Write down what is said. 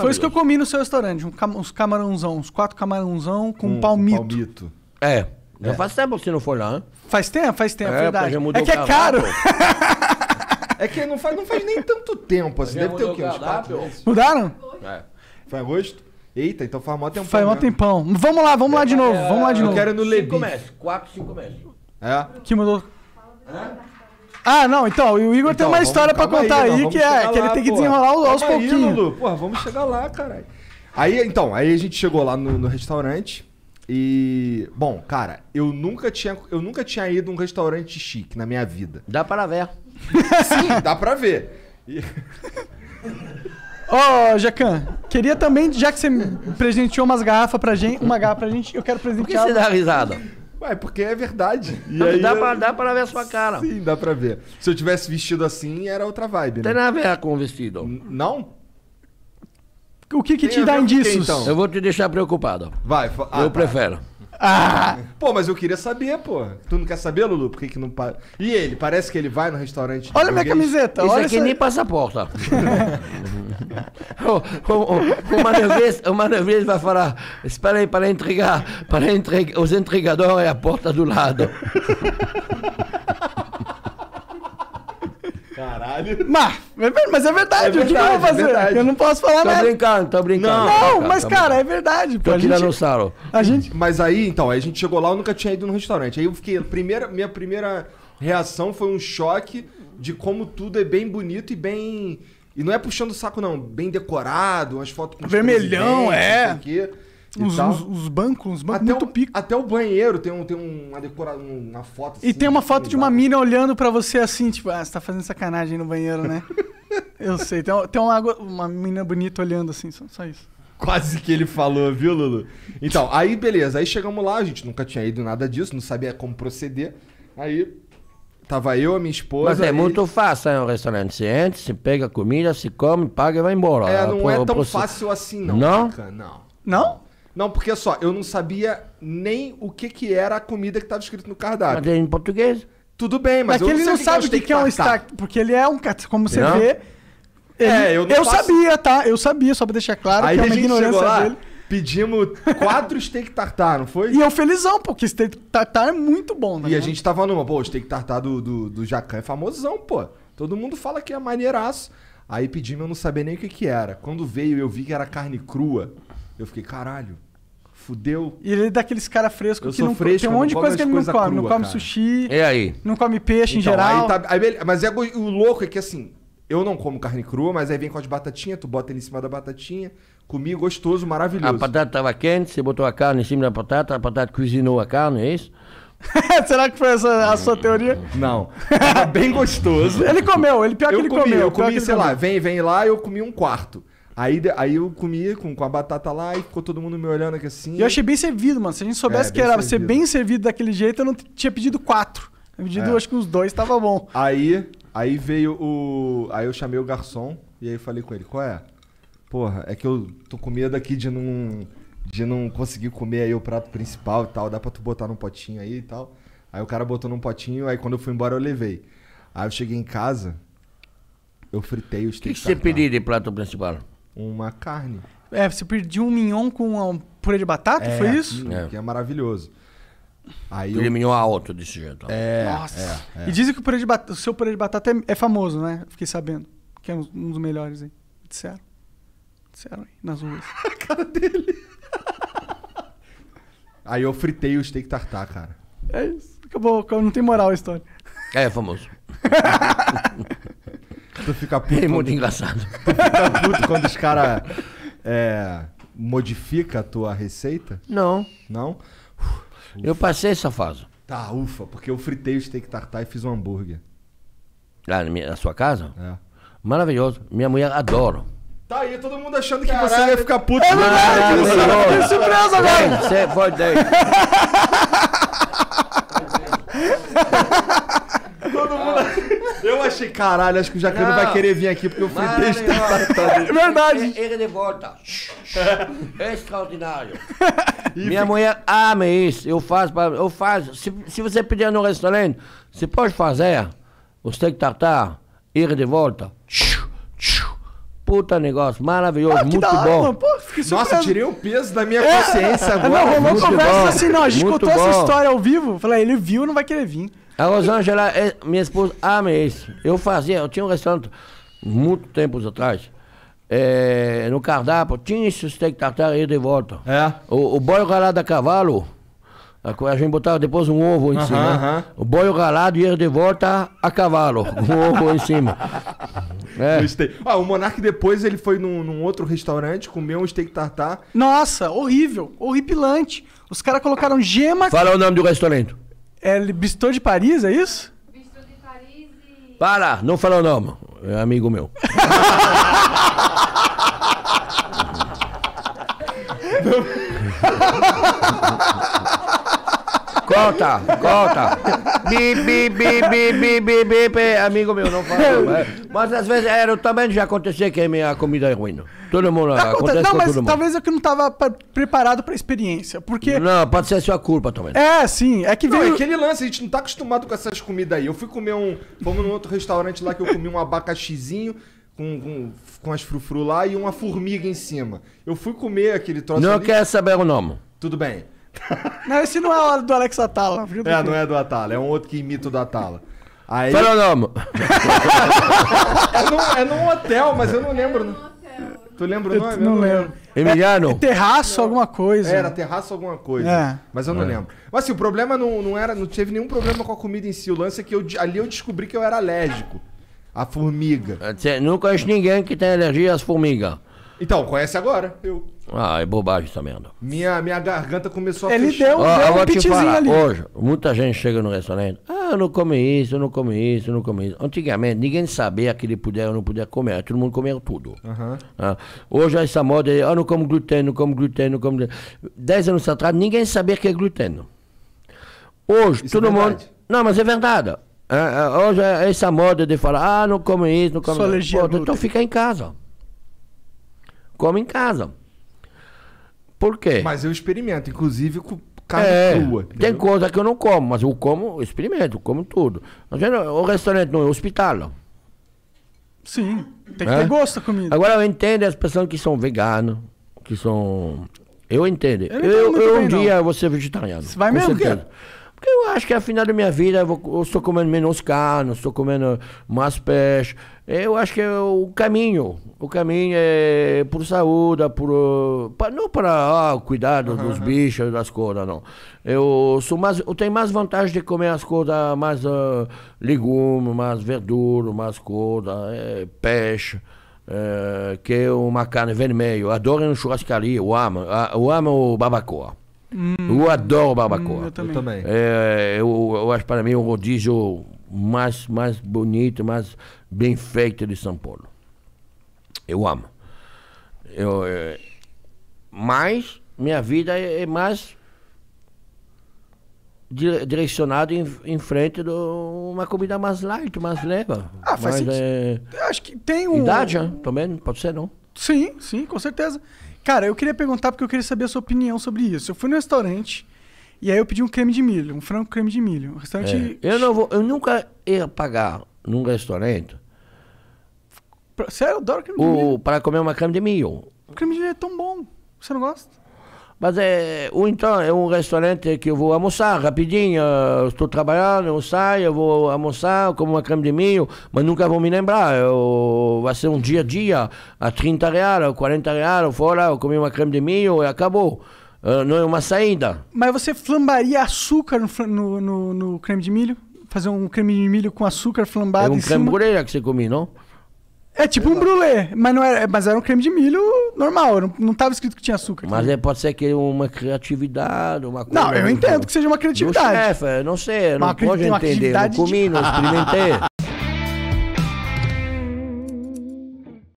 Foi isso que eu comi no seu restaurante, um cam uns camarãozão, uns quatro camarãozão com um, palmito. Com palmito. É. Já é. faz tempo que você não foi lá, hein? Faz tempo, faz tempo, é, verdade. É que é caro. é que não faz, não faz nem tanto tempo, assim. Deve ter o quê? Uns quatro meses. Mudaram? É. Foi agosto? Eita, então faz mó tempão. Faz mó tempão. Vamos lá, vamos lá de é, novo. Vamos lá de é, novo. Eu quero no Lebi. Quatro, meses, meses. É? Que mudou. Hã? Ah, não, então, o Igor então, tem uma história para contar aí, não, que é que ele tem que desenrolar calma aos pouquinhos. Porra, vamos chegar lá, caralho. Aí, então, aí a gente chegou lá no, no restaurante e, bom, cara, eu nunca tinha eu nunca tinha ido a um restaurante chique na minha vida. Dá para ver. Sim, dá para ver. Ô, oh, Jacan, queria também, já que você presenteou umas garrafas pra gente, uma garrafa pra gente, eu quero presentear. Por que você dá risada? Ué, porque é verdade. E aí, dá, pra, dá pra ver a sua cara. Sim, dá pra ver. Se eu tivesse vestido assim, era outra vibe, né? Tem nada a ver com o vestido. N- não? O que que Tem te dá ver indícios? então? Eu vou te deixar preocupado. Vai. ah, eu tá. prefiro. Ah, Pô, mas eu queria saber, pô. Tu não quer saber, Lulu? Por que que não... pa- E ele? Parece que ele vai no restaurante... olha minha camiseta. Isso olha aqui nem aí. porta. uma, vez, uma vez vai falar, espera aí para entregar, para entregar, os entregadores é a porta do lado. Caralho. Mas, é mas é verdade, é o que eu é vou fazer? verdade. eu não posso falar nada. Tô brincando, tô brincando. Não, não brincando, mas cara, é verdade. Pô, tô tiranossauro. A, a gente... Mas aí, então, aí a gente chegou lá, eu nunca tinha ido no restaurante. Aí eu fiquei, a primeira, minha primeira reação foi um choque de como tudo é bem bonito e bem e não é puxando o saco, não. Bem decorado, umas fotos com Vermelhão, é. Uns, bancos, uns bancos até muito o, pico. Até o banheiro tem, um, tem uma decoração, uma foto. Assim, e tem uma assim, foto de uma mina olhando para você assim, tipo, ah, você tá fazendo sacanagem no banheiro, né? Eu sei, tem, tem uma, uma mina bonita olhando assim, só, só isso. Quase que ele falou, viu, Lulu? Então, aí beleza, aí chegamos lá, a gente nunca tinha ido nada disso, não sabia como proceder. Aí Tava eu, a minha esposa. Mas é e... muito fácil, é um restaurante. Você entra, se pega comida, se come, paga e vai embora. É, não é tão fácil assim, não. Não? não. Não? Não, porque só, eu não sabia nem o que, que era a comida que estava escrito no cardápio. Mas é em português. Tudo bem, mas, mas eu ele não, não sabe o que, que, é um stack. Porque ele é um. Como você não? vê. Ele, é, eu não Eu faço... sabia, tá? Eu sabia, só pra deixar claro Aí que é uma ignorância lá, dele. Pedimos quatro steak tartar, não foi? E eu é felizão, porque steak tartar é muito bom, né? E a gente tava tá numa, pô, o steak tartar do, do, do Jacan é famosão, pô. Todo mundo fala que é maneiraço. Aí pedimos, eu não sabia nem o que que era. Quando veio, eu vi que era carne crua. Eu fiquei, caralho, fudeu. E ele é daqueles cara fresco Eu que sou não fresco, tem um monte de coisa que ele não come. crua, não come cara. sushi, É aí. não come peixe em então, geral. aí tá- aí mas é, o louco é que assim, eu não como carne crua, mas aí vem com as batatinhas, tu bota ele em cima da batatinha. Comi gostoso, maravilhoso. A batata estava quente, você botou a carne em cima da batata, a batata cozinhou a carne, é isso? Será que foi essa a sua teoria? Não. Tava bem gostoso. Ele comeu, ele pior eu que ele comi, comeu. Eu comi, sei lá, vem, vem lá, eu comi um quarto. Aí, aí eu comi com, com a batata lá e ficou todo mundo me olhando aqui assim. E eu achei bem servido, mano. Se a gente soubesse é, que era servido. ser bem servido daquele jeito, eu não tinha pedido quatro. Eu pedido, é. acho que uns dois tava bom. Aí Aí veio o. Aí eu chamei o garçom e aí falei com ele, qual é? Porra, é que eu tô com medo aqui de não. De não conseguir comer aí o prato principal e tal. Dá pra tu botar num potinho aí e tal. Aí o cara botou num potinho, aí quando eu fui embora eu levei. Aí eu cheguei em casa, eu fritei os O que, que você pediu de prato principal? Uma carne. É, você pediu um mignon com ah, um purê de batata, é, foi isso? é. Que é maravilhoso. Aí Prêmio eu... alto desse jeito. É, Nossa. É, é. E dizem que o, batata, o, seu purê de batata é, é famoso, né? Fiquei sabendo. Que é um, um dos melhores aí. Disseram. Disseram aí, nas ruas. A cara dele. aí eu fritei o steak tartar, cara. É isso. Acabou. Não tem moral a história. É, famoso. tu fica puto. É muito quando... engraçado. Tu fica puto quando os caras. É, modifica a tua receita? Não. Não? Eu passei essa fase. Tá, ufa, porque eu fritei o steak tartar e fiz um hambúrguer. Ah, na, minha, na sua casa? É. Maravilhoso. Minha mulher adora. Tá aí, todo mundo achando que Caraca. você ia ficar puto. É verdade, que não tem surpresa, velho. Você foi aí. Todo mundo. Eu achei, caralho, acho que o Jacaré vai querer vir aqui porque eu fui testar. É verdade. Ele de volta. É extraordinário. E Minha fica... mulher ama isso. Eu faço, eu faço. Se, se você pedir no restaurante, você pode fazer o steak tartar, ir de volta. Puta negócio, maravilhoso, ah, muito hora, bom. pô, Nossa, tirei o peso da minha é, consciência ah, agora. Não, rolou muito conversa bom, assim, não. A gente contou bom. essa história ao vivo. Falei, ele viu, não vai querer vir. A Rosângela, é, minha esposa, ama isso. Eu fazia, eu tinha um restaurante muito tempos atrás é, no cardápio, tinha esse steak tartar aí de volta. É. O, o boi galado a cavalo, a, a, gente botava depois um ovo em uh -huh, cima. Uh -huh. O boi galado ia de volta a cavalo, um ovo em cima. É. Ah, o Monark depois ele foi num, num, outro restaurante, comeu um steak tartar. Nossa, horrível, horripilante. Os caras colocaram gema. Fala o nome do restaurante. É Bistô de Paris, é isso? Bistô de Paris e... Para, não fala o nome. É amigo meu. Cota, cota, Bi, bi, bi, bi, bi, bi, bi, amigo meu, não fala. É. Mas, às vezes é, era, também já acontecia que a minha comida é ruim. Todo mundo Aconte... acontece não, mas todo mundo. talvez eu que não estava preparado para a experiência, porque... Não, pode ser a sua culpa também. É, sim, é que veio... Não, é aquele lance, a gente não está acostumado com essas comidas aí. Eu fui comer um... Fomos num outro restaurante lá que eu comi um abacaxizinho com, com, com as frufru lá e uma formiga em cima. Eu fui comer aquele troço Não ali. quer saber o nome. Tudo bem. Não, esse não é o do Alex Atala. Viu? É, não é do Atala. É um outro que imita o do Atala. Aí... Fala o nome. é, num, é num hotel, mas eu não lembro. Né? Tu lembra o nome? Eu não, eu não lembro. É Emiliano? É, terraço alguma coisa. É, era terraço alguma coisa. É. Mas eu não é. lembro. Mas assim, o problema não, não era. Não teve nenhum problema com a comida em si. O lance é que eu, ali eu descobri que eu era alérgico. A formiga. Você não conhece ninguém que tem alergia às formigas. Então, conhece agora. Eu. Ah, é bobagem essa merda. Minha, minha garganta começou a Ele fechar. deu, deu um pitizinho ali. Hoje, muita gente chega no restaurante. Ah, eu não come isso, eu não come isso, eu não come isso. Antigamente, ninguém sabia que ele podia ou não podia comer. Todo mundo comia tudo. Uhum. Ah, hoje, essa moda é, ah, eu não como glúten, não como glúten, não como glúten. Dez anos atrás, ninguém sabia que é glúten. Hoje, isso é todo é mundo... Não, mas é verdade. É, é, hoje é essa moda de falar, ah, não come isso, não come isso. Pô, então fica em casa. Come em casa. Por quê? Mas eu experimento, inclusive com carne é, crua. Tem coisa que eu não como, mas eu como, experimento, como tudo. O restaurante não é hospital. Sim, tem que é? ter gosto da comida. Agora eu entendo as pessoas que são veganas, que são. Eu entendo. Eu, eu, eu um bem, dia não. vou ser vegetariano. Você vai mesmo? Porque eu acho que é afinal da minha vida eu, vou, eu estou comendo menos carne, estou comendo mais peixe. Eu acho que é o caminho. O caminho é por saúde, por, não para ah, cuidado uhum, dos bichos, das coisas, não. Eu, sou mais, eu tenho mais vantagem de comer as coisas, mais uh, ah, legumes, mais verdura, mais coisas, é, peixe. É, que é uma carne vermelha. Eu adoro churrascaria, eu amo, ah, eu amo o babacoa. Hum, eu adoro barbacoa. Hum, eu também. É, eu, eu, acho para mim o rodízio mais, mais bonito, mais bem feito de São Paulo. Eu amo. Eu, é, mas minha vida é, é mais direcionada em, em, frente de uma comida mais light, mais ah, leve. Ah, faz É, acho que tem um. Idade, né? também, pode ser, não? Sim, sim, com certeza. Cara, eu queria perguntar porque eu queria saber a sua opinião sobre isso. Eu fui no restaurante e aí eu pedi um creme de milho, um frango creme de milho. Um restaurante. É. Eu não vou, eu nunca ia pagar num restaurante. Sério, eu adoro creme de milho. Para comer uma creme de milho. O creme de milho é tão bom. Você não gosta? Mas é, ou então é um restaurante que eu vou almoçar rapidinho, estou trabalhando, eu saio, eu vou almoçar, como uma creme de milho, mas nunca vou me lembrar. Eu, vai ser um dia a dia, a 30 reais, 40 reais, fora, eu comi uma creme de milho e acabou. Uh, não é uma saída. Mas você flambaria açúcar no, no, no, no, creme de milho? Fazer um creme de milho com açúcar flambado? É um creme brulee que você come, não? É tipo um brulé, mas não era, é, mas era um creme de milho normal, não, não tava escrito que tinha açúcar. Mas é, pode ser que uma criatividade, uma coisa. Não, eu entendo que seja uma criatividade. Do não sei, não pode entender, não comi, de... não experimentei.